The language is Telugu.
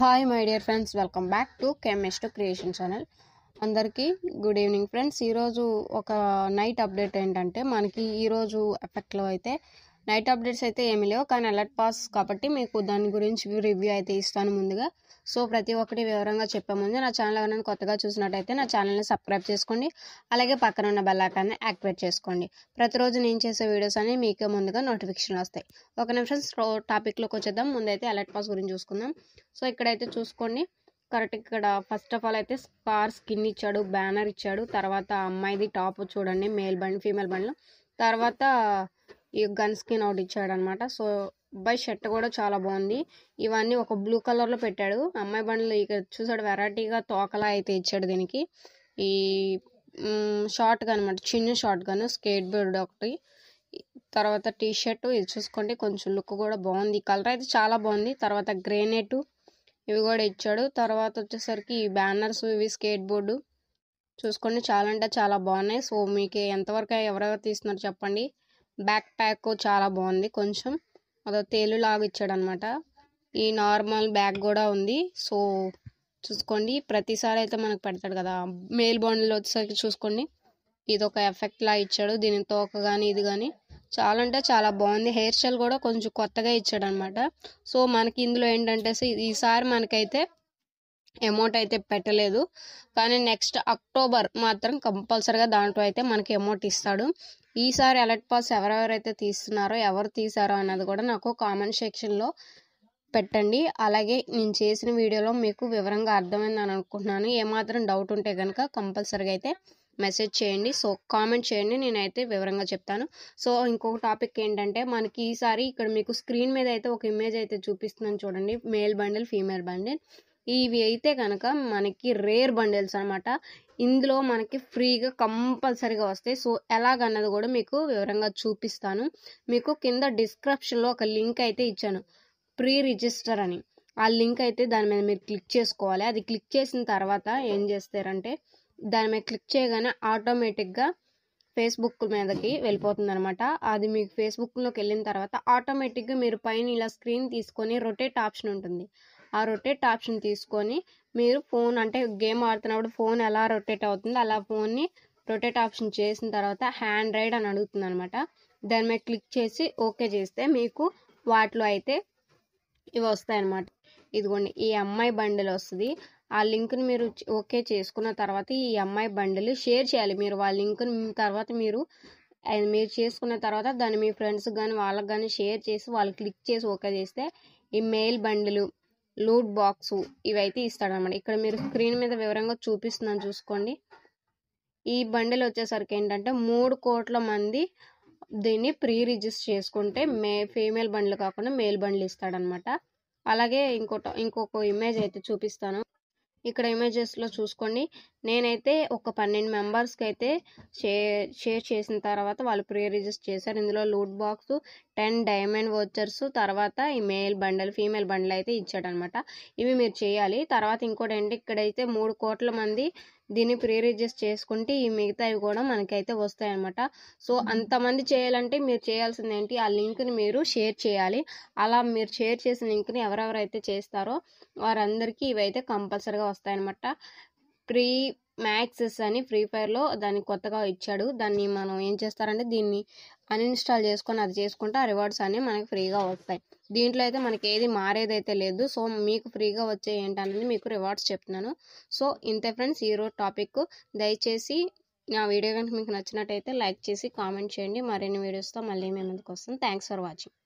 hi my dear friends welcome back to chemist creation channel అందరికీ గుడ్ ఈవినింగ్ ఫ్రెండ్స్ ఈరోజు ఒక నైట్ అప్డేట్ ఏంటంటే మనకి ఈరోజు ఎఫెక్ట్లో అయితే నైట్ అప్డేట్స్ అయితే ఏమీ లేవు కానీ అలర్ట్ పాస్ కాబట్టి మీకు దాని గురించి రివ్యూ అయితే ఇస్తాను ముందుగా సో ప్రతి ఒక్కటి వివరంగా చెప్పే ముందు నా ఛానల్ ఎవరైనా కొత్తగా చూసినట్టయితే నా ఛానల్ని సబ్స్క్రైబ్ చేసుకోండి అలాగే పక్కన ఉన్న బెల్లాకాన్ని యాక్టివేట్ చేసుకోండి ప్రతిరోజు నేను చేసే వీడియోస్ అన్ని మీకే ముందుగా నోటిఫికేషన్ వస్తాయి ఒక నిమిషం టాపిక్లోకి వచ్చేద్దాం ముందైతే అలర్ట్ పాస్ గురించి చూసుకుందాం సో ఇక్కడైతే చూసుకోండి కరెక్ట్ ఇక్కడ ఫస్ట్ ఆఫ్ ఆల్ అయితే స్పార్ స్కిన్ ఇచ్చాడు బ్యానర్ ఇచ్చాడు తర్వాత అమ్మాయిది టాప్ చూడండి మేల్ బండ్ ఫీమేల్ బండ్లు తర్వాత ఈ గన్ స్కిన్ ఒకటి అనమాట సో అబ్బాయి షర్ట్ కూడా చాలా బాగుంది ఇవన్నీ ఒక బ్లూ కలర్లో పెట్టాడు అమ్మాయి బండ్లు ఇక చూసాడు వెరైటీగా తోకలా అయితే ఇచ్చాడు దీనికి ఈ షార్ట్ గన్ అనమాట చిన్న షార్ట్ గన్ స్కేట్ బోర్డ్ ఒకటి తర్వాత టీ ఇది చూసుకోండి కొంచెం లుక్ కూడా బాగుంది కలర్ అయితే చాలా బాగుంది తర్వాత గ్రేనేటు ఇవి కూడా ఇచ్చాడు తర్వాత వచ్చేసరికి బ్యానర్స్ ఇవి స్కేట్ బోర్డు చూసుకోండి చాలా అంటే చాలా బాగున్నాయి సో మీకు ఎంతవరకు ఎవరెవరు తీస్తున్నారు చెప్పండి బ్యాక్ ప్యాక్ చాలా బాగుంది కొంచెం అదో తేలు లాగా ఇచ్చాడు అనమాట ఈ నార్మల్ బ్యాగ్ కూడా ఉంది సో చూసుకోండి ప్రతిసారి అయితే మనకు పెడతాడు కదా మెయిల్ బాండ్లో వచ్చేసరికి చూసుకోండి ఇది ఒక ఎఫెక్ట్ లా ఇచ్చాడు దీని తోక కానీ ఇది కానీ చాలా అంటే చాలా బాగుంది హెయిర్ స్టైల్ కూడా కొంచెం కొత్తగా ఇచ్చాడు అనమాట సో మనకి ఇందులో ఏంటంటే ఈసారి మనకైతే అమౌంట్ అయితే పెట్టలేదు కానీ నెక్స్ట్ అక్టోబర్ మాత్రం కంపల్సరిగా దాంట్లో అయితే మనకి అమౌంట్ ఇస్తాడు ఈసారి అలర్ట్ పాస్ ఎవరెవరైతే తీస్తున్నారో ఎవరు తీసారో అన్నది కూడా నాకు కామెంట్ సెక్షన్లో పెట్టండి అలాగే నేను చేసిన వీడియోలో మీకు వివరంగా అర్థమైంది అని అనుకుంటున్నాను ఏమాత్రం డౌట్ ఉంటే కనుక కంపల్సరీగా అయితే మెసేజ్ చేయండి సో కామెంట్ చేయండి నేనైతే వివరంగా చెప్తాను సో ఇంకొక టాపిక్ ఏంటంటే మనకి ఈసారి ఇక్కడ మీకు స్క్రీన్ మీద అయితే ఒక ఇమేజ్ అయితే చూపిస్తున్నాను చూడండి మేల్ బండిల్ ఫీమేల్ బండిల్ ఇవి అయితే కనుక మనకి రేర్ బండిల్స్ అనమాట ఇందులో మనకి ఫ్రీగా కంపల్సరీగా వస్తాయి సో ఎలాగన్నది కూడా మీకు వివరంగా చూపిస్తాను మీకు కింద డిస్క్రిప్షన్లో ఒక లింక్ అయితే ఇచ్చాను ప్రీ రిజిస్టర్ అని ఆ లింక్ అయితే దాని మీద మీరు క్లిక్ చేసుకోవాలి అది క్లిక్ చేసిన తర్వాత ఏం చేస్తారంటే దాని మీద క్లిక్ చేయగానే ఆటోమేటిక్గా ఫేస్బుక్ మీదకి వెళ్ళిపోతుంది అనమాట అది మీకు ఫేస్బుక్లోకి వెళ్ళిన తర్వాత ఆటోమేటిక్గా మీరు పైన ఇలా స్క్రీన్ తీసుకొని రొటేట్ ఆప్షన్ ఉంటుంది ఆ రొటేట్ ఆప్షన్ తీసుకొని మీరు ఫోన్ అంటే గేమ్ ఆడుతున్నప్పుడు ఫోన్ ఎలా రొటేట్ అవుతుందో అలా ఫోన్ని రొటేట్ ఆప్షన్ చేసిన తర్వాత హ్యాండ్ రైడ్ అని అడుగుతుంది అనమాట దాని మీద క్లిక్ చేసి ఓకే చేస్తే మీకు వాటిలో అయితే ఇవి వస్తాయన్నమాట ఇదిగోండి ఈ అమ్మాయి బండిల్ వస్తుంది ఆ లింక్ని మీరు ఓకే చేసుకున్న తర్వాత ఈ అమ్మాయి బండిల్ షేర్ చేయాలి మీరు వాళ్ళ లింక్ని తర్వాత మీరు మీరు చేసుకున్న తర్వాత దాన్ని మీ ఫ్రెండ్స్ కానీ వాళ్ళకి కానీ షేర్ చేసి వాళ్ళు క్లిక్ చేసి ఓకే చేస్తే ఈ మెయిల్ బండిలు లూట్ బాక్స్ ఇవైతే ఇస్తాడనమాట ఇక్కడ మీరు స్క్రీన్ మీద వివరంగా చూపిస్తున్నాను చూసుకోండి ఈ బండిలు వచ్చేసరికి ఏంటంటే మూడు కోట్ల మంది దీన్ని ప్రీ రిజిస్టర్ చేసుకుంటే మే ఫీమేల్ బండ్లు కాకుండా మేల్ బండ్లు ఇస్తాడనమాట అలాగే ఇంకో ఇంకొక ఇమేజ్ అయితే చూపిస్తాను ఇక్కడ ఇమేజెస్లో చూసుకోండి నేనైతే ఒక పన్నెండు మెంబర్స్కి అయితే షేర్ షేర్ చేసిన తర్వాత వాళ్ళు ప్రీ రిజిస్టర్ చేశారు ఇందులో loot box ten diamond vouchers తర్వాత ఈ మేల్ బండల్ ఫీమేల్ బండల్ అయితే ఇచ్చాడనమాట ఇవి మీరు చేయాలి తర్వాత ఇంకోటి ఏంటి ఇక్కడైతే మూడు కోట్ల మంది దీన్ని ప్రీ రిజిస్ట్ చేసుకుంటే ఈ మిగతావి కూడా మనకైతే వస్తాయి అనమాట సో అంతమంది చేయాలంటే మీరు చేయాల్సింది ఏంటి ఆ లింక్ని మీరు షేర్ చేయాలి అలా మీరు షేర్ చేసిన లింక్ని ఎవరెవరైతే చేస్తారో వారందరికీ ఇవైతే కంపల్సరీగా వస్తాయన్నమాట ప్రీ మ్యాక్సెస్ అని ఫ్రీ ఫైర్లో దాన్ని కొత్తగా ఇచ్చాడు దాన్ని మనం ఏం చేస్తారంటే దీన్ని అన్ఇన్స్టాల్ చేసుకొని అది చేసుకుంటే ఆ రివార్డ్స్ అన్నీ మనకి ఫ్రీగా వస్తాయి దీంట్లో అయితే మనకి ఏది మారేదైతే లేదు సో మీకు ఫ్రీగా వచ్చే ఏంటనేది మీకు రివార్డ్స్ చెప్తున్నాను సో ఇంతే ఫ్రెండ్స్ ఈరోజు టాపిక్ దయచేసి నా వీడియో కనుక మీకు నచ్చినట్టయితే లైక్ చేసి కామెంట్ చేయండి మరిన్ని వీడియోస్తో మళ్ళీ మేము ముందుకు వస్తాం థ్యాంక్స్ ఫర్ వాచింగ్